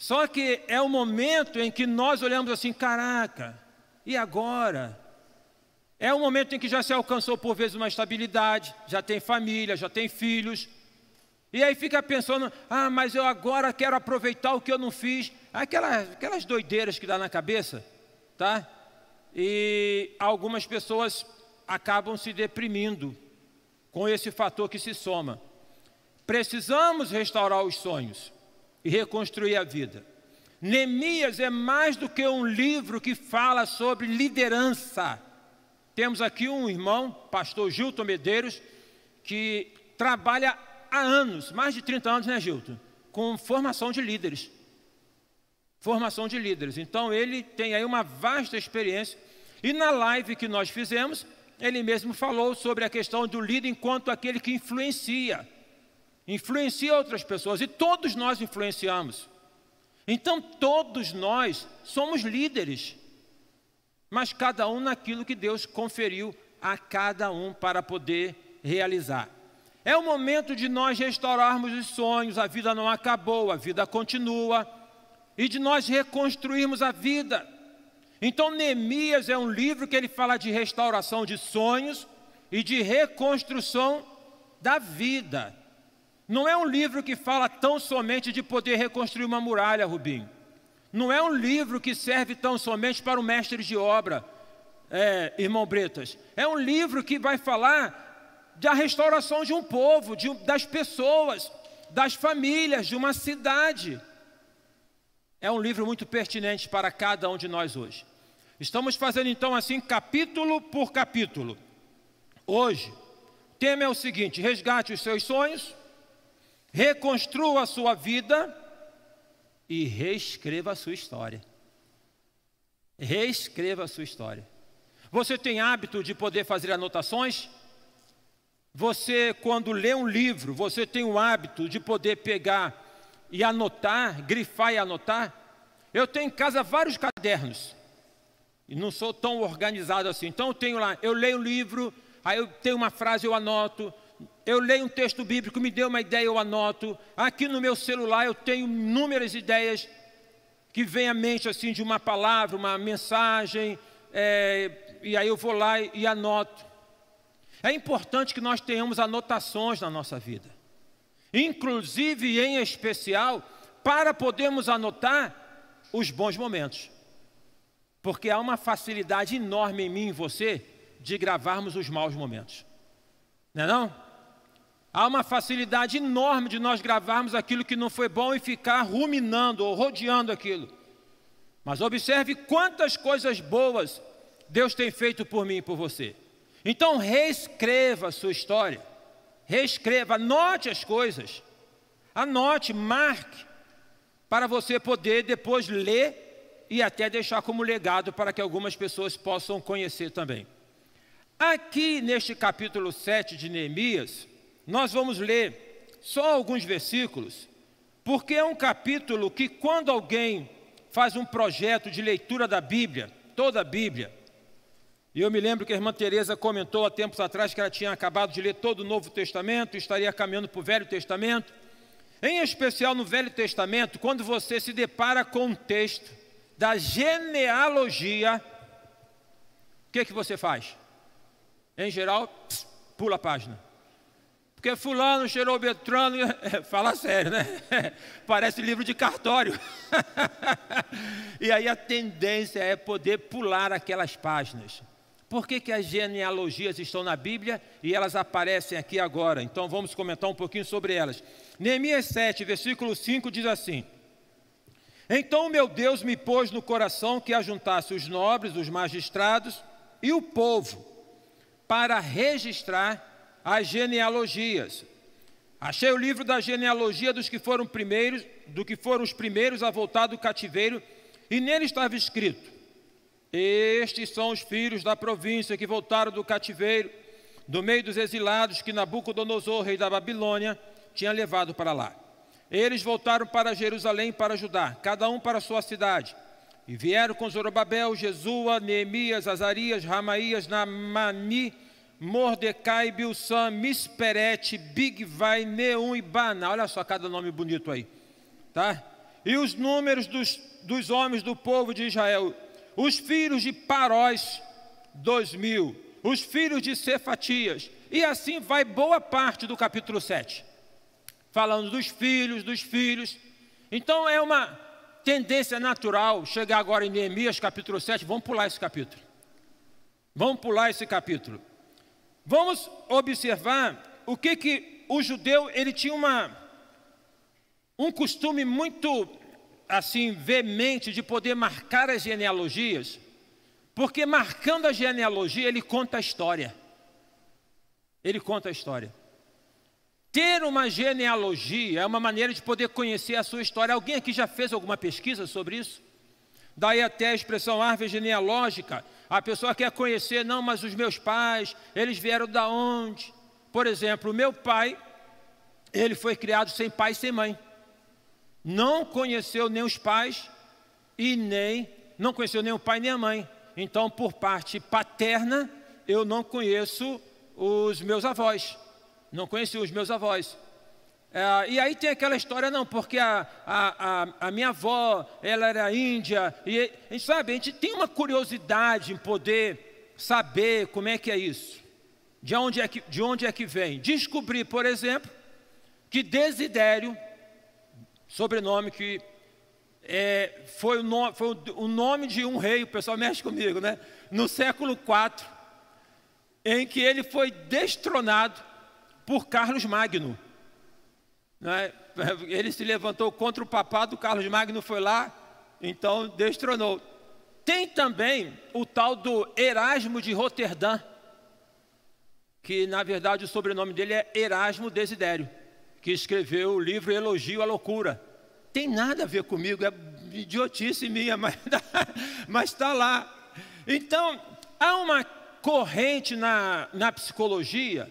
Só que é o momento em que nós olhamos assim: caraca, e agora? É o momento em que já se alcançou por vezes uma estabilidade, já tem família, já tem filhos. E aí fica pensando, ah, mas eu agora quero aproveitar o que eu não fiz. Aquelas, aquelas doideiras que dá na cabeça, tá? E algumas pessoas acabam se deprimindo com esse fator que se soma. Precisamos restaurar os sonhos e reconstruir a vida. Neemias é mais do que um livro que fala sobre liderança. Temos aqui um irmão, pastor Gilton Medeiros, que trabalha há anos, mais de 30 anos, né, Gilton? Com formação de líderes. Formação de líderes. Então ele tem aí uma vasta experiência. E na live que nós fizemos, ele mesmo falou sobre a questão do líder enquanto aquele que influencia influencia outras pessoas e todos nós influenciamos. Então todos nós somos líderes, mas cada um naquilo que Deus conferiu a cada um para poder realizar. É o momento de nós restaurarmos os sonhos, a vida não acabou, a vida continua, e de nós reconstruirmos a vida. Então, Neemias é um livro que ele fala de restauração de sonhos e de reconstrução da vida. Não é um livro que fala tão somente de poder reconstruir uma muralha, Rubinho. Não é um livro que serve tão somente para o mestre de obra, é, irmão Bretas. É um livro que vai falar da restauração de um povo, de, das pessoas, das famílias, de uma cidade. É um livro muito pertinente para cada um de nós hoje. Estamos fazendo então assim, capítulo por capítulo. Hoje, o tema é o seguinte: resgate os seus sonhos reconstrua a sua vida e reescreva a sua história. Reescreva a sua história. Você tem hábito de poder fazer anotações? Você, quando lê um livro, você tem o hábito de poder pegar e anotar, grifar e anotar? Eu tenho em casa vários cadernos. E não sou tão organizado assim. Então eu tenho lá, eu leio o um livro, aí eu tenho uma frase, eu anoto, eu leio um texto bíblico, me deu uma ideia, eu anoto. Aqui no meu celular eu tenho inúmeras ideias que vêm à mente assim de uma palavra, uma mensagem, é, e aí eu vou lá e anoto. É importante que nós tenhamos anotações na nossa vida, inclusive em especial para podermos anotar os bons momentos, porque há uma facilidade enorme em mim e você de gravarmos os maus momentos, não é? Não? Há uma facilidade enorme de nós gravarmos aquilo que não foi bom e ficar ruminando ou rodeando aquilo. Mas observe quantas coisas boas Deus tem feito por mim e por você. Então reescreva a sua história. Reescreva, anote as coisas. Anote, marque, para você poder depois ler e até deixar como legado para que algumas pessoas possam conhecer também. Aqui neste capítulo 7 de Neemias, nós vamos ler só alguns versículos, porque é um capítulo que, quando alguém faz um projeto de leitura da Bíblia, toda a Bíblia, e eu me lembro que a irmã Teresa comentou há tempos atrás que ela tinha acabado de ler todo o Novo Testamento, estaria caminhando para o Velho Testamento. Em especial no Velho Testamento, quando você se depara com um texto da genealogia, o que, é que você faz? Em geral, pss, pula a página. Porque fulano cheirou Betrano, é, fala sério, né? Parece livro de cartório. e aí a tendência é poder pular aquelas páginas. Por que, que as genealogias estão na Bíblia e elas aparecem aqui agora? Então vamos comentar um pouquinho sobre elas. Neemias 7, versículo 5 diz assim: Então meu Deus me pôs no coração que ajuntasse os nobres, os magistrados e o povo para registrar as genealogias. Achei o livro da genealogia dos que foram primeiros, do que foram os primeiros a voltar do cativeiro, e nele estava escrito: Estes são os filhos da província que voltaram do cativeiro, do meio dos exilados que Nabucodonosor, rei da Babilônia, tinha levado para lá. Eles voltaram para Jerusalém para ajudar, cada um para sua cidade. E vieram com Zorobabel, Jesua, Neemias, Azarias, Ramaías, Namani, Mordecai, Bilsan, Misperete, Bigvai, Neum e Bana. Olha só cada nome bonito aí, tá? E os números dos, dos homens do povo de Israel: os filhos de Paróis, dois mil, os filhos de Cefatias, e assim vai boa parte do capítulo 7, falando dos filhos, dos filhos. Então é uma tendência natural chegar agora em Neemias, capítulo 7, vamos pular esse capítulo. Vamos pular esse capítulo. Vamos observar o que que o judeu, ele tinha uma um costume muito assim veemente de poder marcar as genealogias, porque marcando a genealogia ele conta a história. Ele conta a história. Ter uma genealogia é uma maneira de poder conhecer a sua história. Alguém aqui já fez alguma pesquisa sobre isso? Daí até a expressão árvore genealógica a pessoa quer conhecer, não, mas os meus pais, eles vieram da onde? Por exemplo, o meu pai, ele foi criado sem pai e sem mãe. Não conheceu nem os pais e nem não conheceu nem o pai nem a mãe. Então, por parte paterna, eu não conheço os meus avós. Não conheci os meus avós. É, e aí tem aquela história, não, porque a, a, a, a, minha avó, ela era índia, e a gente sabe, a gente tem uma curiosidade em poder saber como é que é isso, de onde é que, de onde é que vem. Descobri, por exemplo, que Desidério, sobrenome que é, foi, o nome, foi o nome de um rei, o pessoal mexe comigo, né? No século IV, em que ele foi destronado por Carlos Magno. Né? Ele se levantou contra o papado, Carlos Magno foi lá, então destronou. Tem também o tal do Erasmo de Roterdã, que na verdade o sobrenome dele é Erasmo Desidério, que escreveu o livro Elogio à Loucura. Tem nada a ver comigo, é idiotice minha, mas está tá lá. Então, há uma corrente na, na psicologia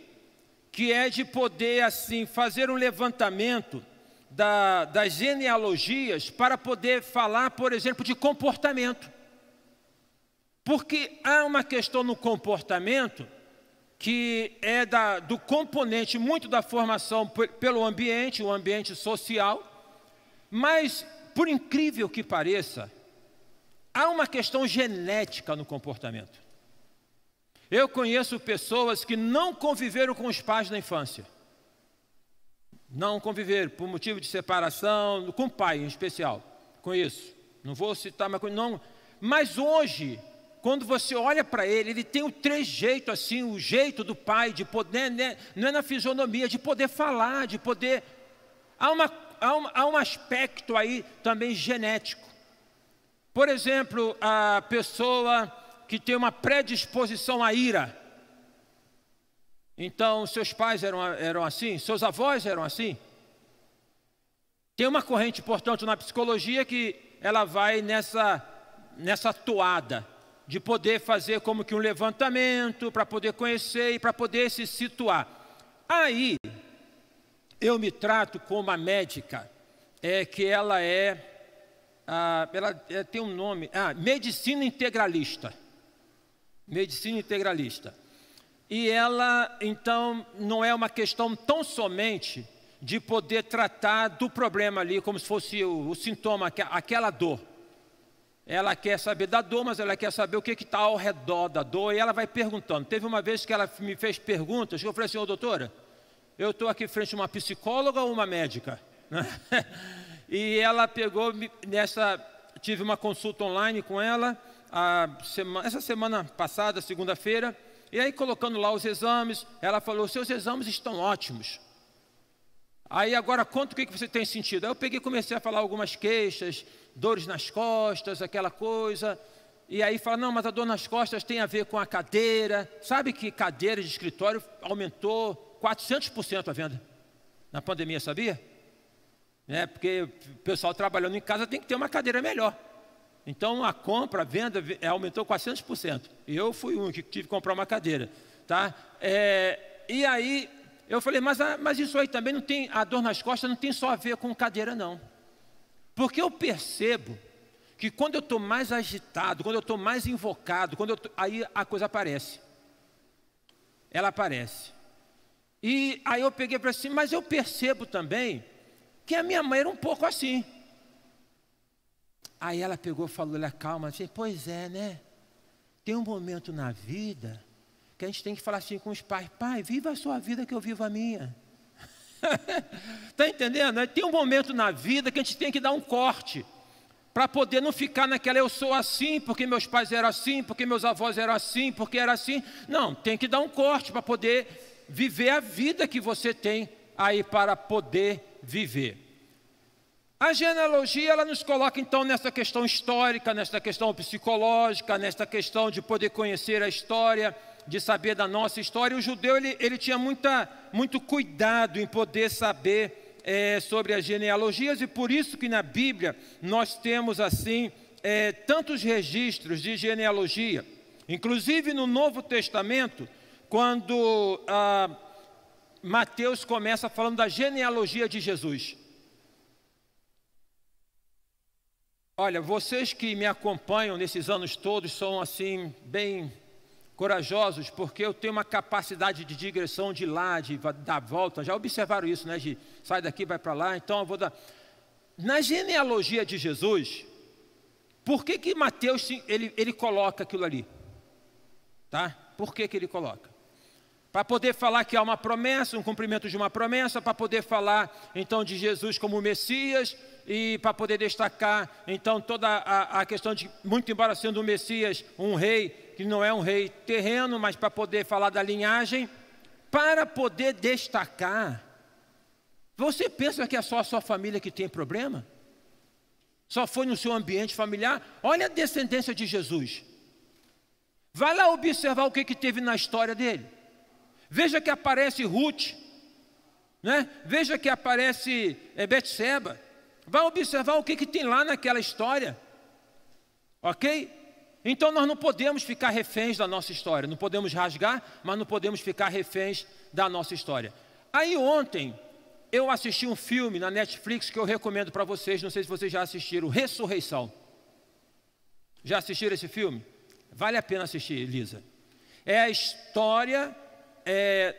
que é de poder, assim, fazer um levantamento da, das genealogias para poder falar, por exemplo, de comportamento. Porque há uma questão no comportamento que é da, do componente muito da formação pelo ambiente, o ambiente social, mas, por incrível que pareça, há uma questão genética no comportamento. Eu conheço pessoas que não conviveram com os pais na infância. Não conviveram, por motivo de separação, com o pai em especial. Conheço. Não vou citar, mas não. Mas hoje, quando você olha para ele, ele tem o trejeito assim, o jeito do pai de poder, né, né, não é na fisionomia, de poder falar, de poder. Há, uma, há, um, há um aspecto aí também genético. Por exemplo, a pessoa que tem uma predisposição à ira. Então, seus pais eram, eram assim, seus avós eram assim. Tem uma corrente, portanto, na psicologia que ela vai nessa, nessa toada de poder fazer como que um levantamento para poder conhecer e para poder se situar. Aí, eu me trato com uma médica, é que ela é, ah, ela é, tem um nome, ah, medicina integralista medicina integralista. E ela, então, não é uma questão tão somente de poder tratar do problema ali, como se fosse o, o sintoma, aquela dor. Ela quer saber da dor, mas ela quer saber o que está ao redor da dor, e ela vai perguntando. Teve uma vez que ela me fez perguntas, que eu falei assim, ô oh, doutora, eu estou aqui frente a uma psicóloga ou uma médica? e ela pegou, nessa, tive uma consulta online com ela, semana, essa semana passada, segunda-feira, e aí colocando lá os exames, ela falou: seus exames estão ótimos. Aí agora conta o que, você tem sentido. Aí eu peguei comecei a falar algumas queixas, dores nas costas, aquela coisa. E aí fala, não, mas a dor nas costas tem a ver com a cadeira. Sabe que cadeira de escritório aumentou 400% a venda na pandemia, sabia? É, porque o pessoal trabalhando em casa tem que ter uma cadeira melhor. Então a compra, a venda eh, aumentou 400%. eu fui um que tive que comprar uma cadeira. Tá? É, e aí eu falei, mas, mas isso aí também não tem, a dor nas costas não tem só a ver com cadeira, não. Porque eu percebo que quando eu estou mais agitado, quando eu estou mais invocado, quando tô, aí a coisa aparece. Ela aparece. E aí eu peguei para assim, mas eu percebo também que a minha mãe era um pouco assim. Aí ela pegou e falou, olha, calma, disse, pois é, né? Tem um momento na vida que a gente tem que falar assim com os pais, pai, viva a sua vida que eu vivo a minha. Está entendendo? Tem um momento na vida que a gente tem que dar um corte para poder não ficar naquela eu sou assim, porque meus pais eram assim, porque meus avós eram assim, porque era assim. Não, tem que dar um corte para poder viver a vida que você tem aí para poder viver. A genealogia ela nos coloca então nessa questão histórica, nessa questão psicológica, nessa questão de poder conhecer a história, de saber da nossa história. O judeu ele, ele tinha muita, muito cuidado em poder saber é, sobre as genealogias e por isso que na Bíblia nós temos assim é, tantos registros de genealogia. Inclusive no Novo Testamento, quando ah, Mateus começa falando da genealogia de Jesus. Olha, vocês que me acompanham nesses anos todos são assim, bem corajosos, porque eu tenho uma capacidade de digressão de lá, de dar volta. Já observaram isso, né? De sai daqui, vai para lá. Então eu vou dar. Na genealogia de Jesus, por que, que Mateus ele, ele coloca aquilo ali? Tá? Por que, que ele coloca? Para poder falar que há uma promessa, um cumprimento de uma promessa, para poder falar então de Jesus como Messias, e para poder destacar então toda a, a questão de, muito embora sendo o Messias, um rei, que não é um rei terreno, mas para poder falar da linhagem, para poder destacar. Você pensa que é só a sua família que tem problema? Só foi no seu ambiente familiar? Olha a descendência de Jesus. Vai lá observar o que, que teve na história dele. Veja que aparece Ruth, né? veja que aparece é, Betseba, Vai observar o que, que tem lá naquela história. Ok? Então nós não podemos ficar reféns da nossa história. Não podemos rasgar, mas não podemos ficar reféns da nossa história. Aí ontem eu assisti um filme na Netflix que eu recomendo para vocês. Não sei se vocês já assistiram, Ressurreição. Já assistiram esse filme? Vale a pena assistir, Elisa. É a história é,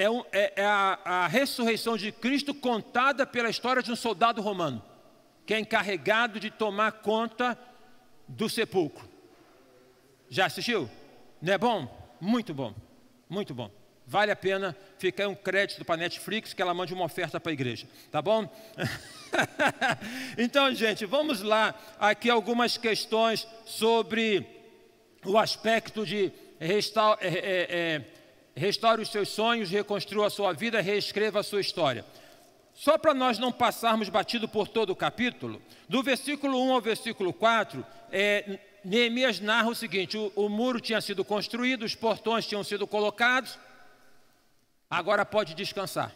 é, um, é, é a, a ressurreição de Cristo contada pela história de um soldado romano, que é encarregado de tomar conta do sepulcro. Já assistiu? Não é bom? Muito bom, muito bom. Vale a pena, ficar um crédito para a Netflix que ela mande uma oferta para a igreja, tá bom? então, gente, vamos lá. Aqui algumas questões sobre o aspecto de restaurar. É, é, é, restaure os seus sonhos, reconstrua a sua vida, reescreva a sua história. Só para nós não passarmos batido por todo o capítulo, do versículo 1 ao versículo 4, é, Neemias narra o seguinte: o, o muro tinha sido construído, os portões tinham sido colocados, agora pode descansar.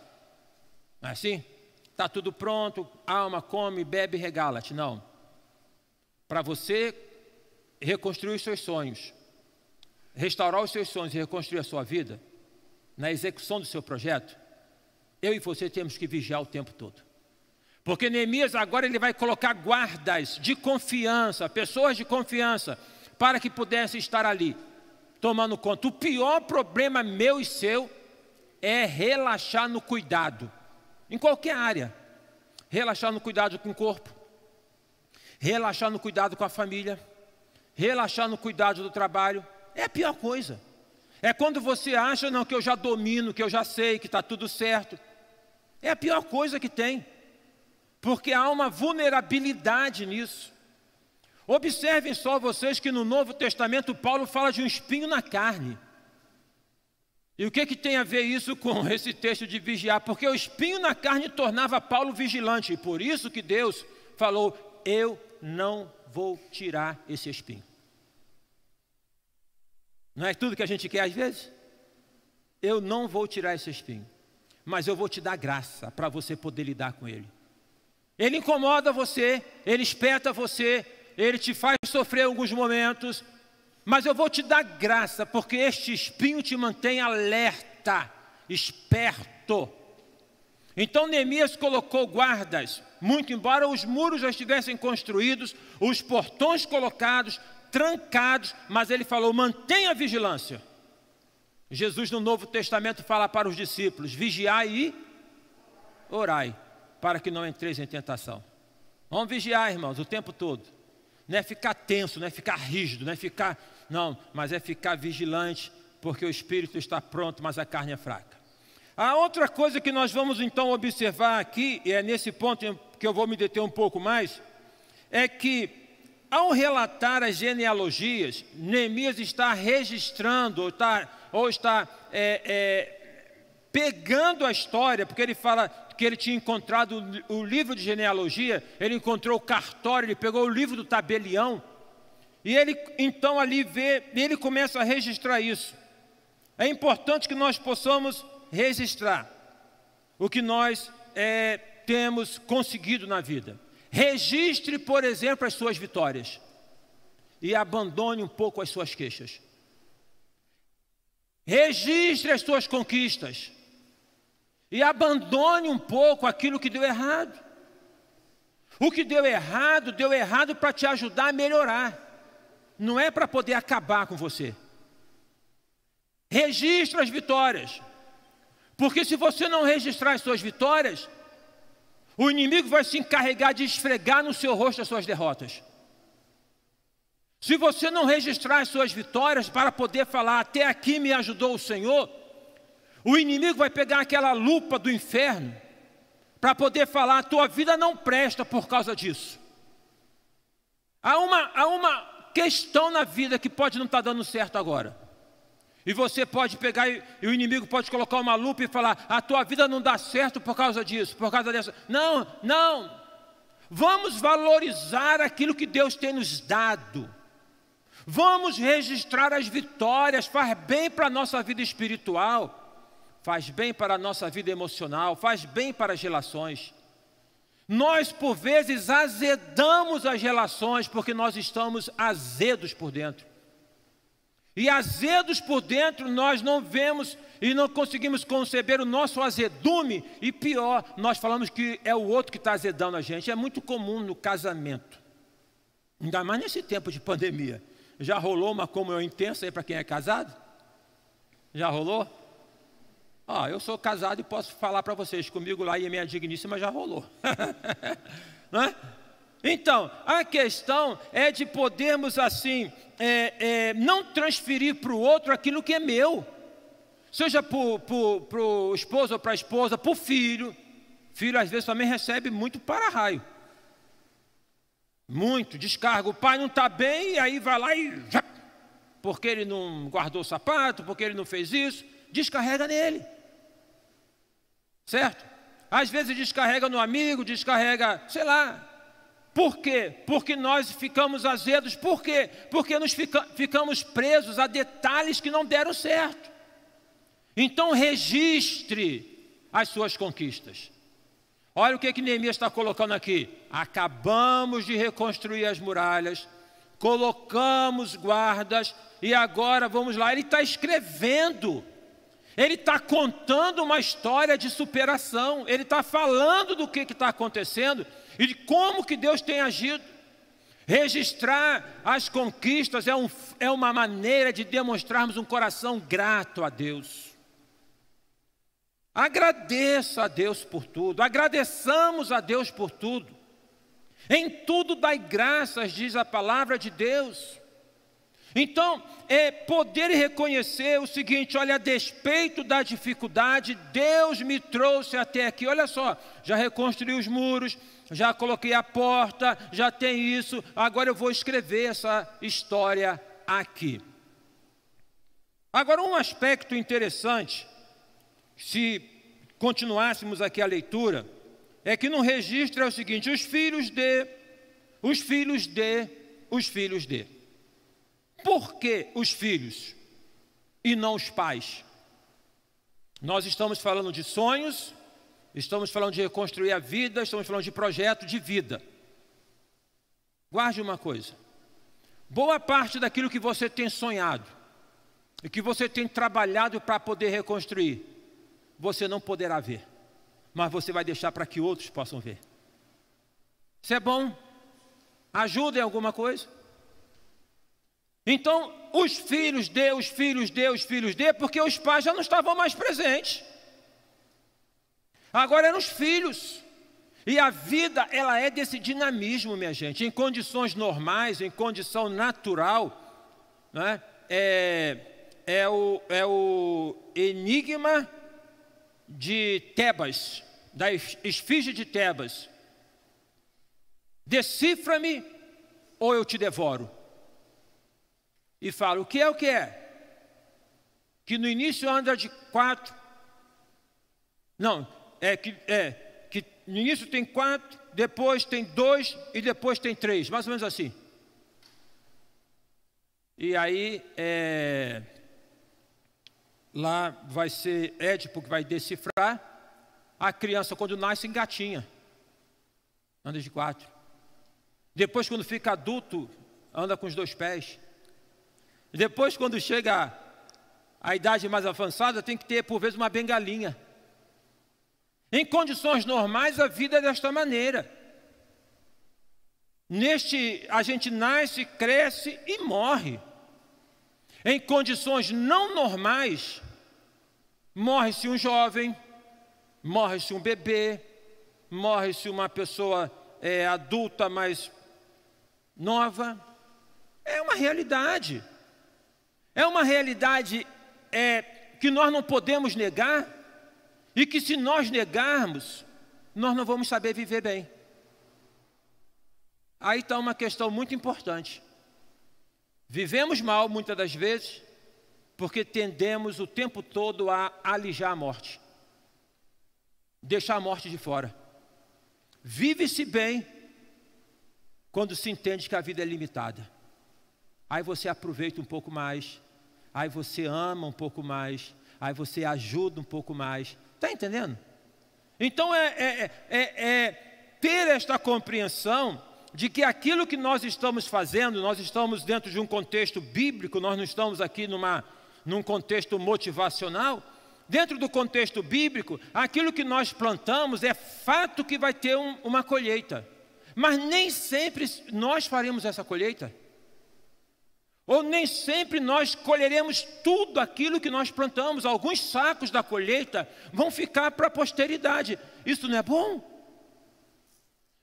Não é assim? Está tudo pronto, alma, come, bebe, regala-te. Não. Para você reconstruir os seus sonhos, restaurar os seus sonhos e reconstruir a sua vida, na execução do seu projeto, eu e você temos que vigiar o tempo todo. Porque Neemias agora ele vai colocar guardas de confiança, pessoas de confiança, para que pudessem estar ali, tomando conta. O pior problema meu e seu é relaxar no cuidado, em qualquer área. Relaxar no cuidado com o corpo, relaxar no cuidado com a família, relaxar no cuidado do trabalho, é a pior coisa. É quando você acha, não, que eu já domino, que eu já sei, que está tudo certo. É a pior coisa que tem, porque há uma vulnerabilidade nisso. Observem só vocês que no Novo Testamento Paulo fala de um espinho na carne. E o que, que tem a ver isso com esse texto de vigiar? Porque o espinho na carne tornava Paulo vigilante, e por isso que Deus falou: Eu não vou tirar esse espinho. Não é tudo que a gente quer às vezes? Eu não vou tirar esse espinho, mas eu vou te dar graça para você poder lidar com ele. Ele incomoda você, ele espeta você, ele te faz sofrer alguns momentos, mas eu vou te dar graça, porque este espinho te mantém alerta, esperto. Então Neemias colocou guardas, muito embora os muros já estivessem construídos, os portões colocados, trancados, mas ele falou: mantenha a vigilância. Jesus no Novo Testamento fala para os discípulos: vigiai e orai, para que não entreis em tentação. Vamos vigiar, irmãos, o tempo todo. Não é ficar tenso, não é ficar rígido, não é ficar. Não, mas é ficar vigilante, porque o espírito está pronto, mas a carne é fraca. A outra coisa que nós vamos então observar aqui, e é nesse ponto que eu vou me deter um pouco mais, é que ao relatar as genealogias, Neemias está registrando, ou está, ou está é, é, pegando a história, porque ele fala que ele tinha encontrado o livro de genealogia, ele encontrou o cartório, ele pegou o livro do tabelião, e ele então ali vê, ele começa a registrar isso. É importante que nós possamos registrar o que nós é, temos conseguido na vida. Registre, por exemplo, as suas vitórias e abandone um pouco as suas queixas. Registre as suas conquistas e abandone um pouco aquilo que deu errado. O que deu errado, deu errado para te ajudar a melhorar, não é para poder acabar com você. Registre as vitórias, porque se você não registrar as suas vitórias, o inimigo vai se encarregar de esfregar no seu rosto as suas derrotas. Se você não registrar as suas vitórias para poder falar, até aqui me ajudou o Senhor, o inimigo vai pegar aquela lupa do inferno para poder falar, tua vida não presta por causa disso. Há uma, há uma questão na vida que pode não estar tá dando certo agora. E você pode pegar e, o inimigo pode colocar uma lupa e falar: a tua vida não dá certo por causa disso, por causa dessa. Não, não. Vamos valorizar aquilo que Deus tem nos dado. Vamos registrar as vitórias. Faz bem para a nossa vida espiritual, faz bem para a nossa vida emocional, faz bem para as relações. Nós, por vezes, azedamos as relações porque nós estamos azedos por dentro. E azedos por dentro nós não vemos e não conseguimos conceber o nosso azedume, e pior, nós falamos que é o outro que está azedando a gente. É muito comum no casamento, ainda mais nesse tempo de pandemia. Já rolou uma comunhão intensa aí para quem é casado? Já rolou? Ah, eu sou casado e posso falar para vocês, comigo lá e minha digníssima já rolou. não é? Então, a questão é de podermos, assim, é, é, não transferir para o outro aquilo que é meu, seja para o esposo ou para a esposa, para o filho. Filho, às vezes, também recebe muito para-raio. Muito, descarga. O pai não está bem, e aí vai lá e. Porque ele não guardou o sapato, porque ele não fez isso, descarrega nele. Certo? Às vezes descarrega no amigo, descarrega, sei lá, por quê? Porque nós ficamos azedos. Por quê? Porque nos fica, ficamos presos a detalhes que não deram certo. Então registre as suas conquistas. Olha o que, é que Neemias está colocando aqui. Acabamos de reconstruir as muralhas, colocamos guardas e agora vamos lá. Ele está escrevendo, ele está contando uma história de superação, ele está falando do que está acontecendo e de como que Deus tem agido. Registrar as conquistas é, um, é uma maneira de demonstrarmos um coração grato a Deus. Agradeça a Deus por tudo, agradeçamos a Deus por tudo. Em tudo dai graças, diz a palavra de Deus. Então, é poder reconhecer o seguinte: olha, a despeito da dificuldade, Deus me trouxe até aqui. Olha só, já reconstruí os muros, já coloquei a porta, já tem isso, agora eu vou escrever essa história aqui. Agora, um aspecto interessante, se continuássemos aqui a leitura, é que no registro é o seguinte: os filhos de, os filhos de, os filhos de. Por que os filhos e não os pais? Nós estamos falando de sonhos, estamos falando de reconstruir a vida, estamos falando de projeto de vida. Guarde uma coisa: boa parte daquilo que você tem sonhado e que você tem trabalhado para poder reconstruir, você não poderá ver, mas você vai deixar para que outros possam ver. Isso é bom? Ajuda em alguma coisa? Então, os filhos dê, os filhos dê, os filhos de porque os pais já não estavam mais presentes. Agora eram os filhos. E a vida, ela é desse dinamismo, minha gente. Em condições normais, em condição natural, né? é, é, o, é o enigma de Tebas, da esfinge de Tebas. Decifra-me ou eu te devoro e fala: o que é o que é? Que no início anda de quatro. Não, é que, é que no início tem quatro, depois tem dois e depois tem três, mais ou menos assim. E aí, é, lá vai ser Édipo que vai decifrar. A criança, quando nasce, engatinha, anda de quatro. Depois, quando fica adulto, anda com os dois pés. Depois, quando chega a idade mais avançada, tem que ter, por vezes, uma bengalinha. Em condições normais, a vida é desta maneira. Neste, a gente nasce, cresce e morre. Em condições não normais, morre-se um jovem, morre-se um bebê, morre-se uma pessoa é, adulta, mais nova. É uma realidade. É uma realidade é, que nós não podemos negar e que, se nós negarmos, nós não vamos saber viver bem. Aí está uma questão muito importante. Vivemos mal muitas das vezes porque tendemos o tempo todo a alijar a morte, deixar a morte de fora. Vive-se bem quando se entende que a vida é limitada. Aí você aproveita um pouco mais aí você ama um pouco mais, aí você ajuda um pouco mais. Está entendendo? Então é, é, é, é, ter esta compreensão de que aquilo que nós estamos fazendo, nós estamos dentro de um contexto bíblico, nós não estamos aqui numa, num contexto motivacional. Dentro do contexto bíblico, aquilo que nós plantamos é fato que vai ter um, uma colheita. Mas nem sempre nós faremos essa colheita. Ou nem sempre nós colheremos tudo aquilo que nós plantamos, alguns sacos da colheita vão ficar para a posteridade. Isso não é bom?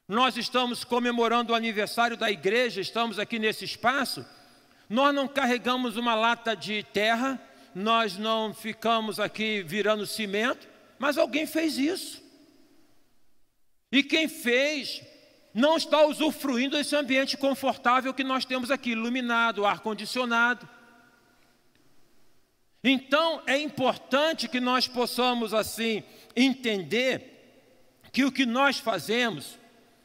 Nós estamos comemorando o aniversário da igreja, estamos aqui nesse espaço. Nós não carregamos uma lata de terra, nós não ficamos aqui virando cimento, mas alguém fez isso. E quem fez não está usufruindo desse ambiente confortável que nós temos aqui, iluminado, ar-condicionado. Então é importante que nós possamos, assim, entender que o que nós fazemos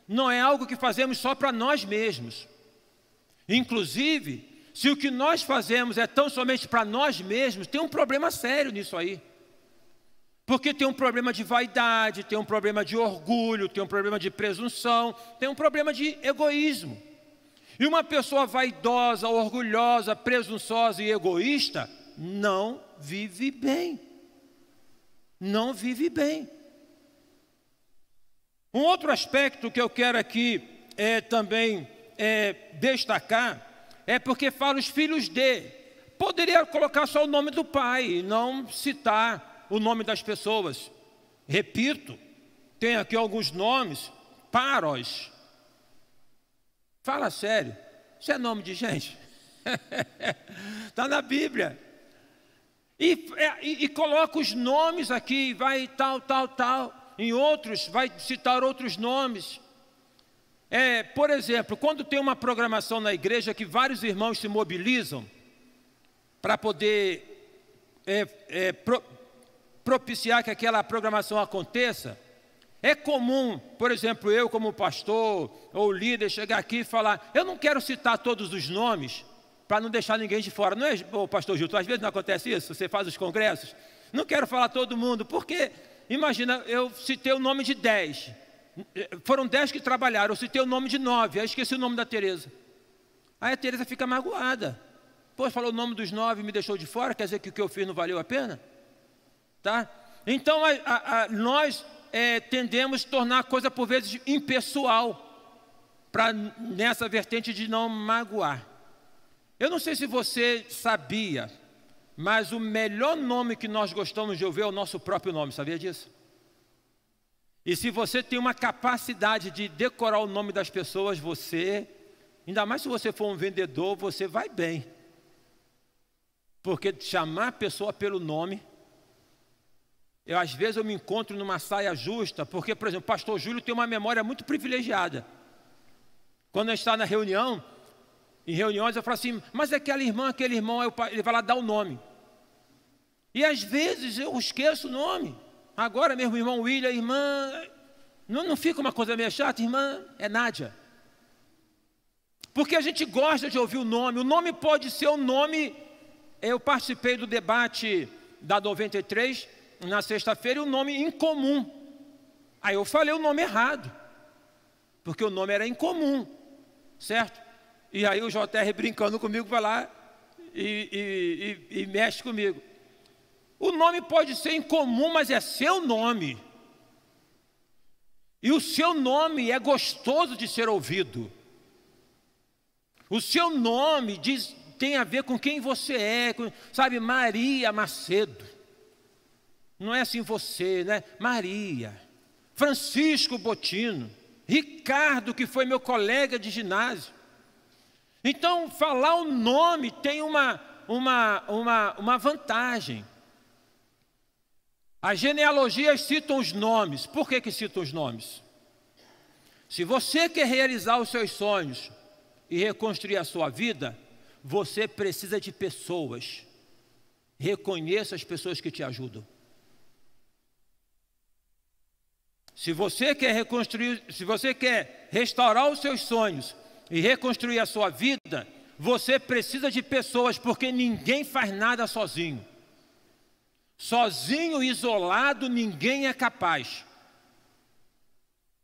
não é algo que fazemos só para nós mesmos. Inclusive, se o que nós fazemos é tão somente para nós mesmos, tem um problema sério nisso aí. Porque tem um problema de vaidade, tem um problema de orgulho, tem um problema de presunção, tem um problema de egoísmo. E uma pessoa vaidosa, orgulhosa, presunçosa e egoísta não vive bem. Não vive bem. Um outro aspecto que eu quero aqui é, também é, destacar é porque fala os filhos de. Poderia colocar só o nome do pai, não citar o nome das pessoas. Repito, tem aqui alguns nomes, paros. Fala sério, isso é nome de gente. Está na Bíblia. E, é, e, e, coloca os nomes aqui, vai tal, tal, tal. Em outros, vai citar outros nomes. É, por exemplo, quando tem uma programação na igreja que vários irmãos se mobilizam para poder é, é, pro, propiciar que aquela programação aconteça? É comum, por exemplo, eu como pastor ou líder chegar aqui e falar, eu não quero citar todos os nomes para não deixar ninguém de fora. Não é, oh, pastor Gilton, às vezes não acontece isso, você faz os congressos. Não quero falar todo mundo, porque imagina, eu citei o nome de dez. Foram dez que trabalharam, eu citei o nome de nove, aí esqueci o nome da Tereza. Aí a Tereza fica magoada. Pois falou o nome dos nove e me deixou de fora, quer dizer que o que eu fiz não valeu a pena? tá? Então a, a, a, nós é, tendemos a tornar a coisa por vezes impessoal, para nessa vertente de não magoar. Eu não sei se você sabia, mas o melhor nome que nós gostamos de ouvir é o nosso próprio nome, sabia disso? E se você tem uma capacidade de decorar o nome das pessoas, você, ainda mais se você for um vendedor, você vai bem. Porque chamar a pessoa pelo nome eu às vezes eu me encontro numa saia justa, porque, por exemplo, o pastor Júlio tem uma memória muito privilegiada. Quando a gente está na reunião, em reuniões, eu falo assim, mas aquela irmã, aquele irmão, ele vai lá dar o nome. E às vezes eu esqueço o nome. Agora mesmo, irmão William, irmã. Não, não fica uma coisa meio chata, irmã? É Nádia. Porque a gente gosta de ouvir o nome. O nome pode ser o nome. Eu participei do debate da 93 na sexta-feira o nome incomum. Aí eu falei o nome errado, porque o nome era incomum, certo? E aí o JR brincando comigo vai lá e, e, e, e mexe comigo. O nome pode ser incomum, mas é seu nome. E o seu nome é gostoso de ser ouvido. O seu nome diz, tem a ver com quem você é, com, sabe, Maria Macedo. Não é assim você, né? Maria, Francisco Botino, Ricardo, que foi meu colega de ginásio. Então, falar o nome tem uma, uma, uma, uma vantagem. As genealogias citam os nomes. Por que, que citam os nomes? Se você quer realizar os seus sonhos e reconstruir a sua vida, você precisa de pessoas. Reconheça as pessoas que te ajudam. Se você quer reconstruir, se você quer restaurar os seus sonhos e reconstruir a sua vida, você precisa de pessoas, porque ninguém faz nada sozinho. Sozinho, isolado, ninguém é capaz.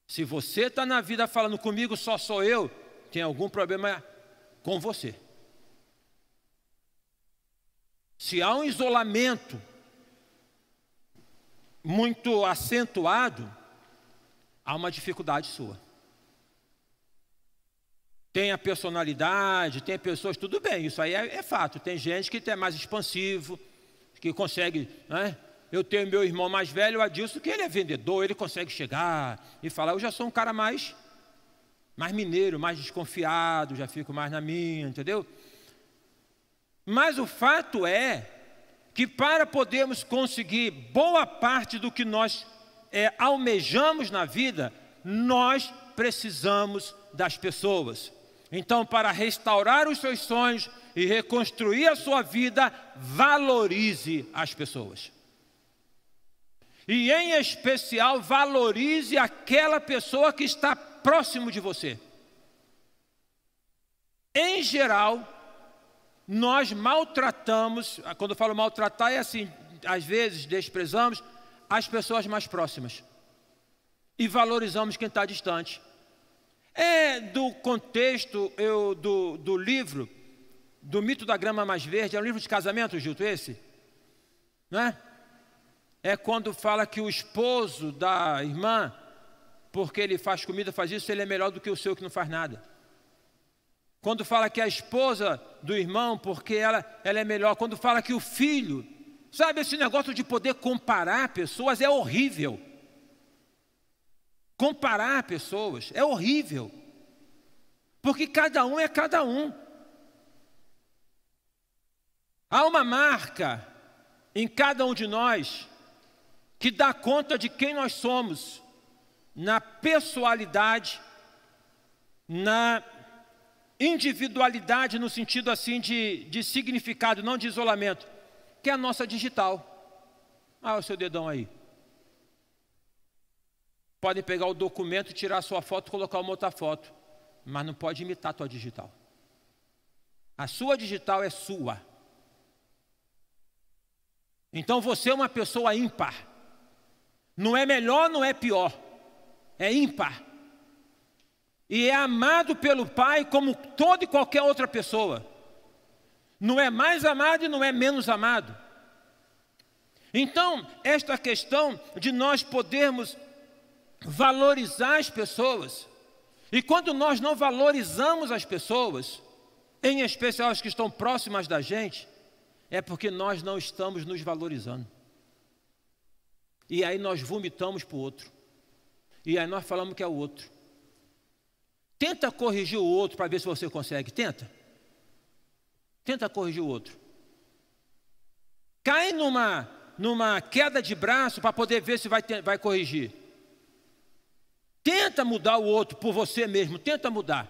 Se você está na vida falando comigo, só sou eu, tem algum problema com você. Se há um isolamento muito acentuado, há uma dificuldade sua. Tem a personalidade, tem pessoas, tudo bem, isso aí é, é fato. Tem gente que é mais expansivo, que consegue. Né? Eu tenho meu irmão mais velho, o Adilson, que ele é vendedor, ele consegue chegar e falar: Eu já sou um cara mais, mais mineiro, mais desconfiado, já fico mais na minha, entendeu? Mas o fato é que para podermos conseguir boa parte do que nós é, almejamos na vida, nós precisamos das pessoas. Então, para restaurar os seus sonhos e reconstruir a sua vida, valorize as pessoas. E, em especial, valorize aquela pessoa que está próximo de você. Em geral, nós maltratamos, quando eu falo maltratar, é assim, às vezes desprezamos, as pessoas mais próximas e valorizamos quem está distante. É do contexto eu, do, do livro, do mito da grama mais verde, é um livro de casamento, Gilto, esse? Né? É quando fala que o esposo da irmã, porque ele faz comida, faz isso, ele é melhor do que o seu que não faz nada. Quando fala que a esposa do irmão, porque ela, ela é melhor. Quando fala que o filho Sabe, esse negócio de poder comparar pessoas é horrível. Comparar pessoas é horrível. Porque cada um é cada um. Há uma marca em cada um de nós que dá conta de quem nós somos na pessoalidade, na individualidade, no sentido assim de, de significado, não de isolamento que é a nossa digital. Ah, o seu dedão aí. Pode pegar o documento, tirar a sua foto, colocar uma outra foto, mas não pode imitar a tua digital. A sua digital é sua. Então você é uma pessoa ímpar. Não é melhor, não é pior. É ímpar. E é amado pelo Pai como toda e qualquer outra pessoa. Não é mais amado e não é menos amado. Então, esta questão de nós podermos valorizar as pessoas, e quando nós não valorizamos as pessoas, em especial as que estão próximas da gente, é porque nós não estamos nos valorizando. E aí nós vomitamos para o outro. E aí nós falamos que é o outro. Tenta corrigir o outro para ver se você consegue. Tenta. Tenta corrigir o outro. Cai numa, numa queda de braço para poder ver se vai, vai corrigir. Tenta mudar o outro por você mesmo, tenta mudar.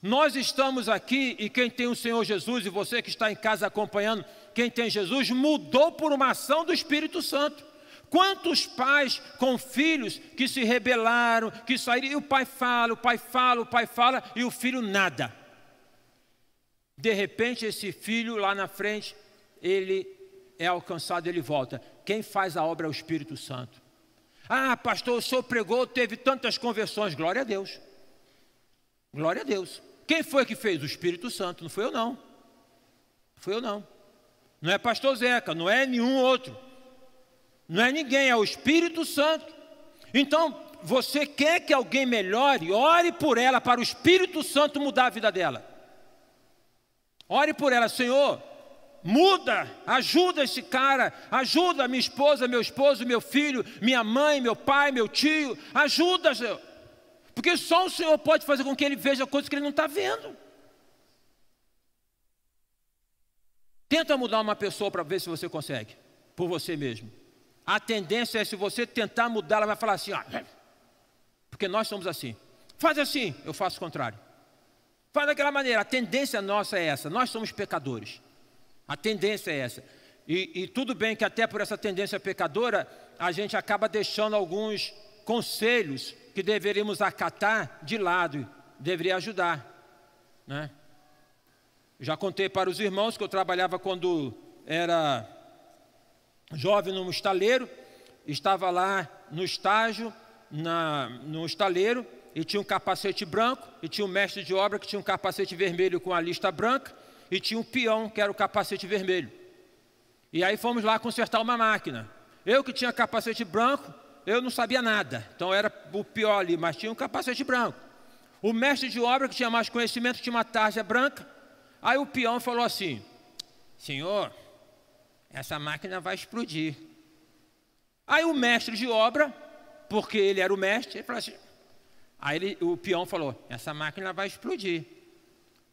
Nós estamos aqui e quem tem o Senhor Jesus e você que está em casa acompanhando, quem tem Jesus mudou por uma ação do Espírito Santo. Quantos pais com filhos que se rebelaram, que saíram, e o pai fala, o pai fala, o pai fala, e o filho nada. De repente, esse filho lá na frente, ele é alcançado, ele volta. Quem faz a obra é o Espírito Santo. Ah, pastor, o senhor pregou, teve tantas conversões. Glória a Deus. Glória a Deus. Quem foi que fez? O Espírito Santo. Não foi eu, não. não foi eu, não. Não é pastor Zeca, não é nenhum outro. Não é ninguém, é o Espírito Santo. Então, você quer que alguém melhore, ore por ela, para o Espírito Santo mudar a vida dela. Ore por ela, Senhor, muda, ajuda esse cara, ajuda minha esposa, meu esposo, meu filho, minha mãe, meu pai, meu tio, ajuda, Senhor. Porque só o Senhor pode fazer com que ele veja coisas que ele não está vendo. Tenta mudar uma pessoa para ver se você consegue, por você mesmo. A tendência é se você tentar mudar, ela vai falar assim, ó, porque nós somos assim. Faz assim, eu faço o contrário. Faz daquela maneira, a tendência nossa é essa, nós somos pecadores. A tendência é essa. E, e tudo bem que até por essa tendência pecadora, a gente acaba deixando alguns conselhos que deveríamos acatar de lado, deveria ajudar. Né? Já contei para os irmãos que eu trabalhava quando era jovem num estaleiro, estava lá no estágio, na, no estaleiro, e tinha um capacete branco, e tinha um mestre de obra que tinha um capacete vermelho com a lista branca, e tinha um peão que era o capacete vermelho. E aí fomos lá consertar uma máquina. Eu que tinha capacete branco, eu não sabia nada, então era o pior ali, mas tinha um capacete branco. O mestre de obra que tinha mais conhecimento tinha uma tarja branca. Aí o peão falou assim: Senhor, essa máquina vai explodir. Aí o mestre de obra, porque ele era o mestre, ele falou assim: Aí ele, o peão falou: essa máquina vai explodir.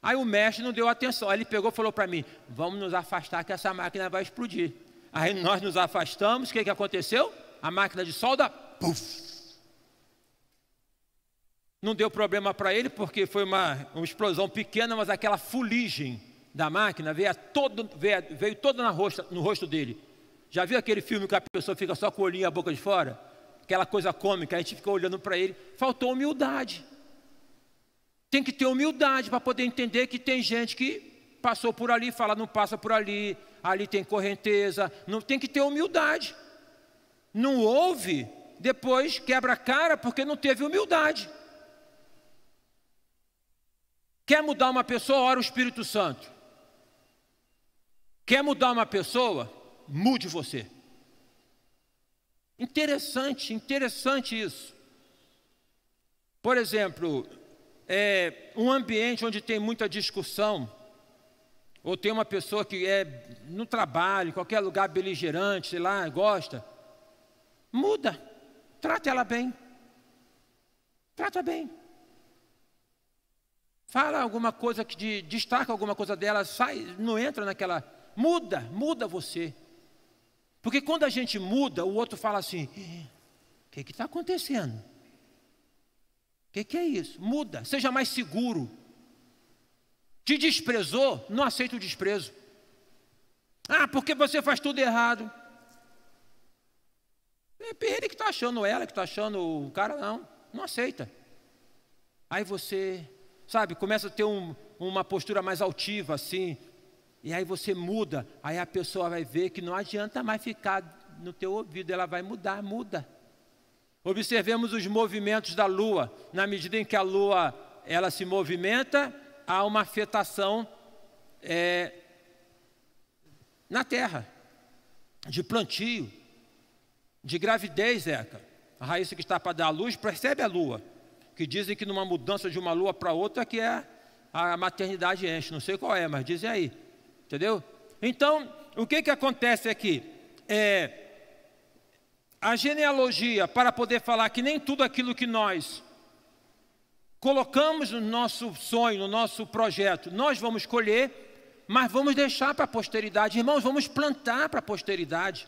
Aí o mestre não deu atenção. Aí ele pegou e falou para mim: vamos nos afastar que essa máquina vai explodir. Aí nós nos afastamos, o que, que aconteceu? A máquina de solda, puf! Não deu problema para ele porque foi uma, uma explosão pequena, mas aquela fuligem da máquina veio, todo, veio, veio toda na rosto, no rosto dele. Já viu aquele filme que a pessoa fica só com o olhinho e a boca de fora? aquela coisa cômica, a gente ficou olhando para ele, faltou humildade. Tem que ter humildade para poder entender que tem gente que passou por ali, fala, não passa por ali, ali tem correnteza, não tem que ter humildade. Não ouve, depois quebra a cara porque não teve humildade. Quer mudar uma pessoa, ora o Espírito Santo. Quer mudar uma pessoa, mude você. Interessante, interessante isso. Por exemplo, é, um ambiente onde tem muita discussão, ou tem uma pessoa que é no trabalho, em qualquer lugar beligerante, sei lá, gosta, muda, trata ela bem. Trata bem. Fala alguma coisa que de, destaca alguma coisa dela, sai, não entra naquela. Muda, muda você. Porque quando a gente muda, o outro fala assim: o é, que está acontecendo? O que, que é isso? Muda, seja mais seguro. Te desprezou, não aceita o desprezo. Ah, porque você faz tudo errado. É, é ele que está achando ela, que está achando o cara, não. Não aceita. Aí você, sabe, começa a ter um, uma postura mais altiva, assim, e aí você muda, aí a pessoa vai ver que não adianta mais ficar no teu ouvido, ela vai mudar, muda. Observemos os movimentos da lua. Na medida em que a lua ela se movimenta, há uma afetação é, na terra, de plantio, de gravidez, Zeca. A raiz que está para dar a luz percebe a lua, que dizem que numa mudança de uma lua para outra que é a maternidade enche. Não sei qual é, mas dizem aí. Entendeu? Então, o que, que acontece aqui? É, a genealogia, para poder falar que nem tudo aquilo que nós colocamos no nosso sonho, no nosso projeto, nós vamos colher, mas vamos deixar para a posteridade. Irmãos, vamos plantar para a posteridade.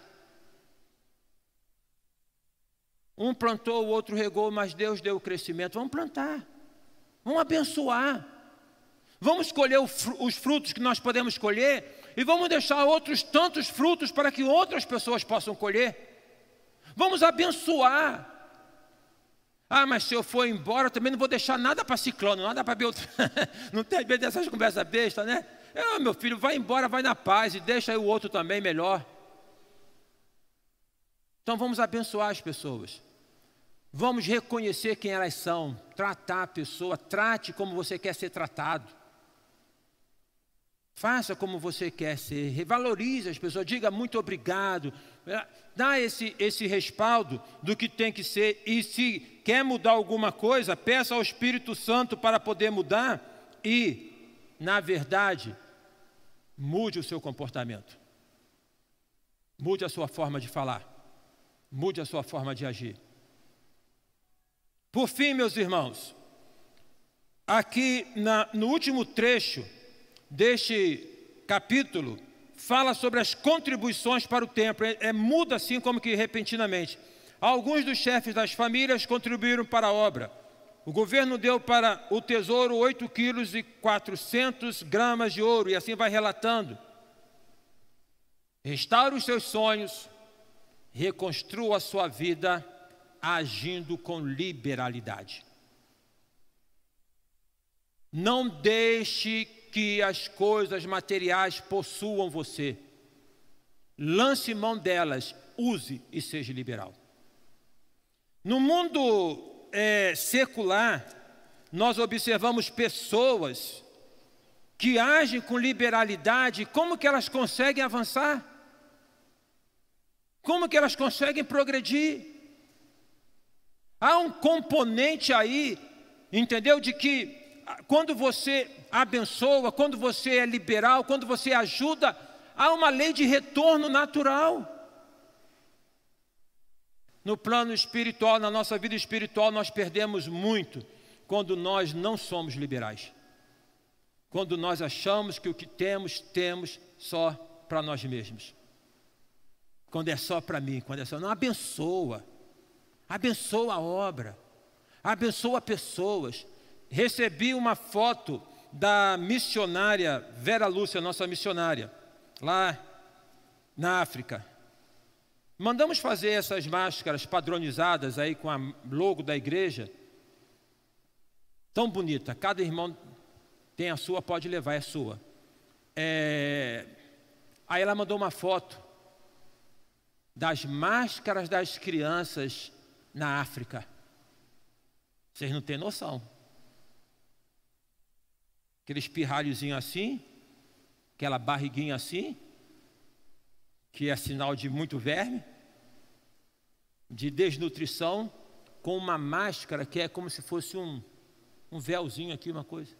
Um plantou, o outro regou, mas Deus deu o crescimento. Vamos plantar. Vamos abençoar. Vamos colher os frutos que nós podemos colher e vamos deixar outros tantos frutos para que outras pessoas possam colher. Vamos abençoar. Ah, mas se eu for embora, eu também não vou deixar nada para Ciclano, nada para Beltrano. não tem medo dessas conversas besta, né? Ah, meu filho, vai embora, vai na paz e deixa aí o outro também melhor. Então vamos abençoar as pessoas. Vamos reconhecer quem elas são, tratar a pessoa, trate como você quer ser tratado. Faça como você quer ser, revalorize as pessoas, diga muito obrigado, né? dá esse, esse respaldo do que tem que ser. E se quer mudar alguma coisa, peça ao Espírito Santo para poder mudar e, na verdade, mude o seu comportamento, mude a sua forma de falar, mude a sua forma de agir. Por fim, meus irmãos, aqui na, no último trecho, deste capítulo fala sobre as contribuições para o templo. É, é, muda assim como que repentinamente. Alguns dos chefes das famílias contribuíram para a obra. O governo deu para o tesouro 8 quilos e 400 gramas de ouro, e assim vai relatando. Restaure os seus sonhos, reconstrua a sua vida agindo com liberalidade. Não deixe que as coisas materiais possuam você. Lance mão delas, use e seja liberal. No mundo é, secular, nós observamos pessoas que agem com liberalidade, como que elas conseguem avançar? Como que elas conseguem progredir? Há um componente aí, entendeu, de que quando você abençoa, quando você é liberal, quando você ajuda, há uma lei de retorno natural. No plano espiritual, na nossa vida espiritual, nós perdemos muito quando nós não somos liberais. Quando nós achamos que o que temos, temos só para nós mesmos. Quando é só para mim, quando é só. Não, abençoa. Abençoa a obra. Abençoa pessoas recebi uma foto da missionária Vera Lúcia, nossa missionária, lá na África. Mandamos fazer essas máscaras padronizadas aí com a logo da igreja. Tão bonita, cada irmão tem a sua, pode levar, é sua. É... Aí ela mandou uma foto das máscaras das crianças na África. Vocês não têm noção aquele espirralhozinho assim, aquela barriguinha assim, que é sinal de muito verme, de desnutrição, com uma máscara que é como se fosse um, um véuzinho aqui, uma coisa.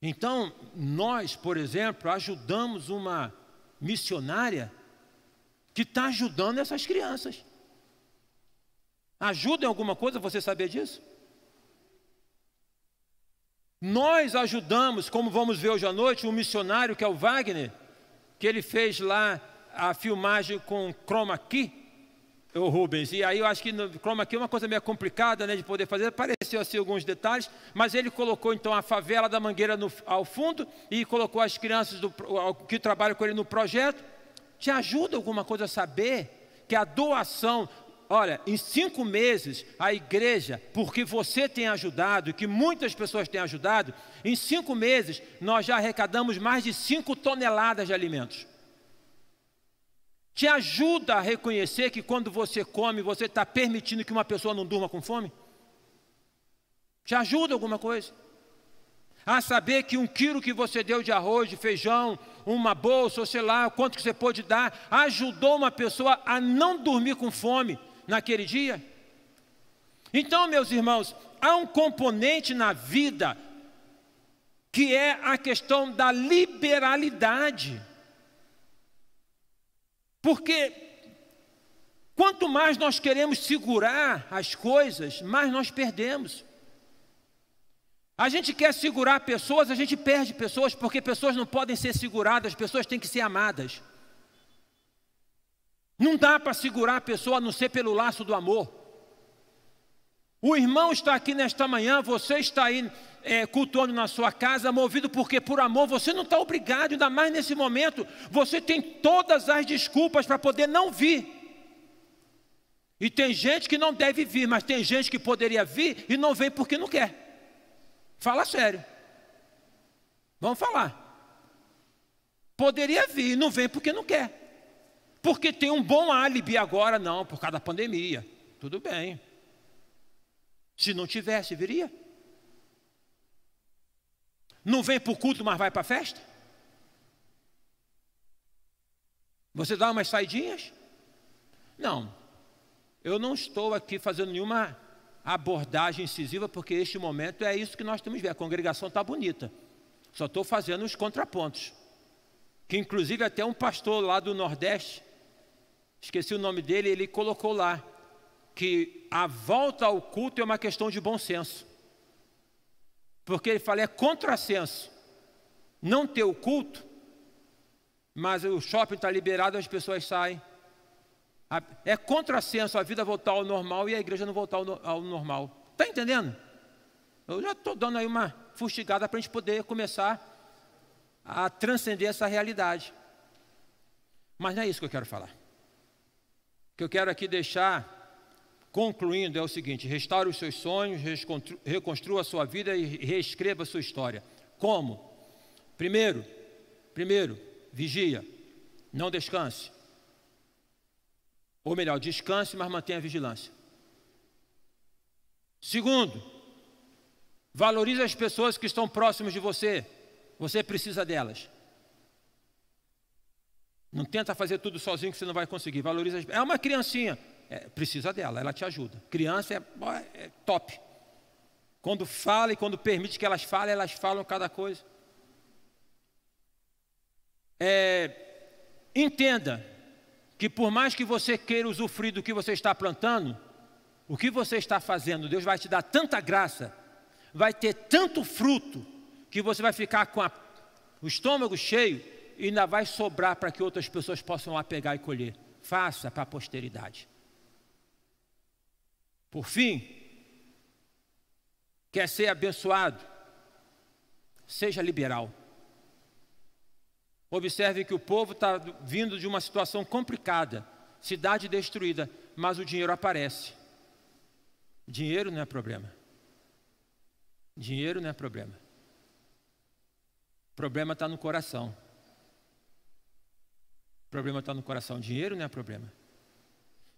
Então, nós, por exemplo, ajudamos uma missionária que está ajudando essas crianças. Ajuda em alguma coisa você saber disso? Nós ajudamos, como vamos ver hoje à noite, um missionário que é o Wagner, que ele fez lá a filmagem com chroma key, o Rubens. E aí eu acho que no chroma key é uma coisa meio complicada né, de poder fazer, apareceu assim alguns detalhes, mas ele colocou então a favela da Mangueira no, ao fundo e colocou as crianças do, que trabalham com ele no projeto. Te ajuda alguma coisa a saber que a doação Olha, em cinco meses, a igreja, porque você tem ajudado, que muitas pessoas têm ajudado, em cinco meses nós já arrecadamos mais de cinco toneladas de alimentos. Te ajuda a reconhecer que quando você come, você está permitindo que uma pessoa não durma com fome? Te ajuda alguma coisa? A saber que um quilo que você deu de arroz, de feijão, uma bolsa, ou sei lá, quanto que você pôde dar, ajudou uma pessoa a não dormir com fome naquele dia. Então, meus irmãos, há um componente na vida que é a questão da liberalidade. Porque quanto mais nós queremos segurar as coisas, mais nós perdemos. A gente quer segurar pessoas, a gente perde pessoas, porque pessoas não podem ser seguradas, pessoas têm que ser amadas. Não dá para segurar a pessoa a não ser pelo laço do amor. O irmão está aqui nesta manhã, você está aí é, cultuando na sua casa, movido porque por amor, você não está obrigado, ainda mais nesse momento, você tem todas as desculpas para poder não vir. E tem gente que não deve vir, mas tem gente que poderia vir e não vem porque não quer. Fala sério. Vamos falar. Poderia vir e não vem porque não quer porque tem um bom álibi agora, não, por causa da pandemia. Tudo bem. Se não tivesse, viria? Não vem para o culto, mas vai para a festa? Você dá umas saidinhas? Não. Eu não estou aqui fazendo nenhuma abordagem incisiva, porque este momento é isso que nós temos que ver. A congregação está bonita. Só estou fazendo os contrapontos. Que inclusive até um pastor lá do Nordeste esqueci o nome dele, ele colocou lá que a volta ao culto é uma questão de bom senso. Porque ele fala, é contrassenso não ter o culto, mas o shopping está liberado, as pessoas saem. É contrassenso a vida voltar ao normal e a igreja não voltar ao normal. Está entendendo? Eu já estou dando aí uma fustigada para a gente poder começar a transcender essa realidade. Mas não é isso que eu quero falar que eu quero aqui deixar concluindo é o seguinte: restaure os seus sonhos, reconstrua a sua vida e reescreva a sua história. Como? Primeiro, primeiro, vigia, não descanse. Ou melhor, descanse, mas mantenha a vigilância. Segundo, valorize as pessoas que estão próximas de você. Você precisa delas. Não tenta fazer tudo sozinho que você não vai conseguir. Valoriza. As... É uma criancinha. É, precisa dela, ela te ajuda. Criança é, é top. Quando fala e quando permite que elas falem, elas falam cada coisa. É, entenda que por mais que você queira usufruir do que você está plantando, o que você está fazendo, Deus vai te dar tanta graça, vai ter tanto fruto, que você vai ficar com a, o estômago cheio e ainda vai sobrar para que outras pessoas possam lá pegar e colher. Faça para a posteridade. Por fim, quer ser abençoado? Seja liberal. Observe que o povo está vindo de uma situação complicada, cidade destruída, mas o dinheiro aparece. Dinheiro não é problema. Dinheiro não é problema. O problema está no coração. O problema está no coração. Dinheiro não é problema.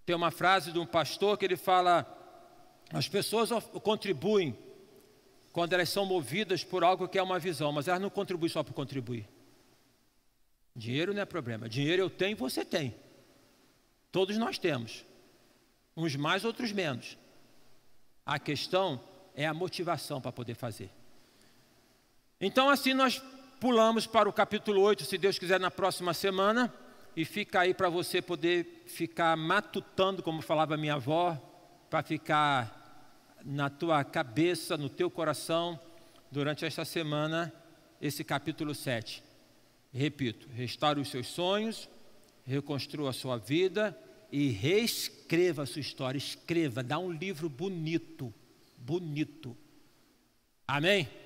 Tem uma frase de um pastor que ele fala: as pessoas contribuem quando elas são movidas por algo que é uma visão, mas elas não contribuem só por contribuir. Dinheiro não é problema. Dinheiro eu tenho, você tem. Todos nós temos. Uns mais, outros menos. A questão é a motivação para poder fazer. Então, assim, nós pulamos para o capítulo 8, se Deus quiser, na próxima semana e fica aí para você poder ficar matutando, como falava minha avó, para ficar na tua cabeça, no teu coração, durante esta semana, esse capítulo 7. Repito, restaure os seus sonhos, reconstrua a sua vida e reescreva a sua história. Escreva, dá um livro bonito, bonito. Amém?